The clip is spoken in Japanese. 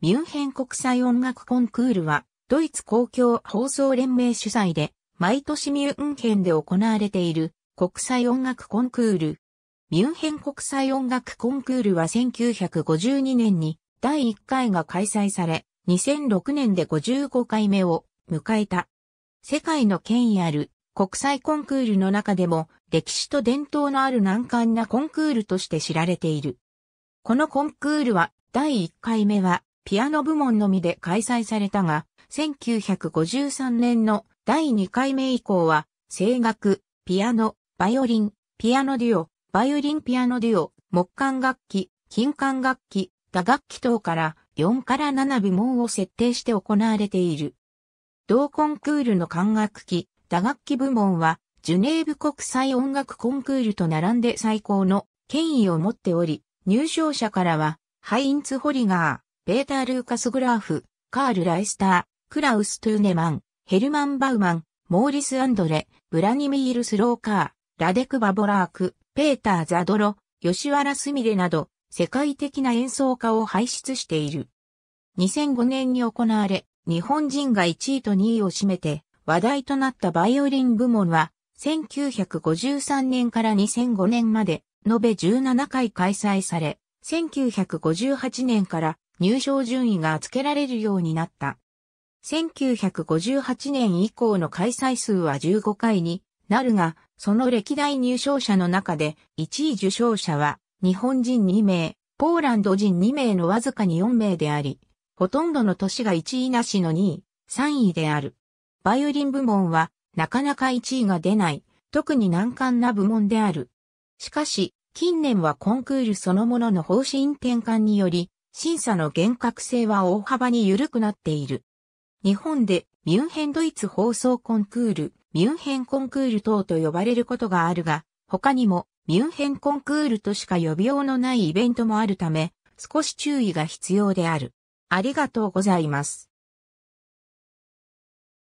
ミュンヘン国際音楽コンクールは、ドイツ公共放送連盟主催で、毎年ミュンヘンで行われている国際音楽コンクール。ミュンヘン国際音楽コンクールは1952年に第1回が開催され、2006年で55回目を迎えた。世界の権威ある国際コンクールの中でも歴史と伝統のある難関なコンクールとして知られている。このコンクールは第1回目はピアノ部門のみで開催されたが、1953年の第2回目以降は、声楽、ピアノ、バイオリン、ピアノデュオ、バイオリンピアノデュオ、木管楽器、金管楽器、打楽器等から4から7部門を設定して行われている。同コンクールの管楽器、打楽器部門は、ジュネーブ国際音楽コンクールと並んで最高の権威を持っており、入賞者からは、ハインツ・ホリガー、ペーター・ルーカス・グラーフ、カール・ライスター、クラウス・トゥーネマン、ヘルマン・バウマン、モーリス・アンドレ、ブラニミール・スローカー、ラデク・バボラーク、ペーター・ザドロ、吉原スミレなど、世界的な演奏家を輩出している。2005年に行われ、日本人が1位と2位を占めて、話題となったバイオリン部門は、1953年から2005年まで、延べ17回開催され、1958年から入賞順位が付けられるようになった。1958年以降の開催数は15回になるが、その歴代入賞者の中で1位受賞者は日本人2名、ポーランド人2名のわずかに4名であり、ほとんどの年が1位なしの2位、3位である。バイオリン部門はなかなか1位が出ない、特に難関な部門である。しかし、近年はコンクールそのものの方針転換により、審査の厳格性は大幅に緩くなっている。日本でミュンヘンドイツ放送コンクール、ミュンヘンコンクール等と呼ばれることがあるが、他にもミュンヘンコンクールとしか呼びようのないイベントもあるため、少し注意が必要である。ありがとうございます。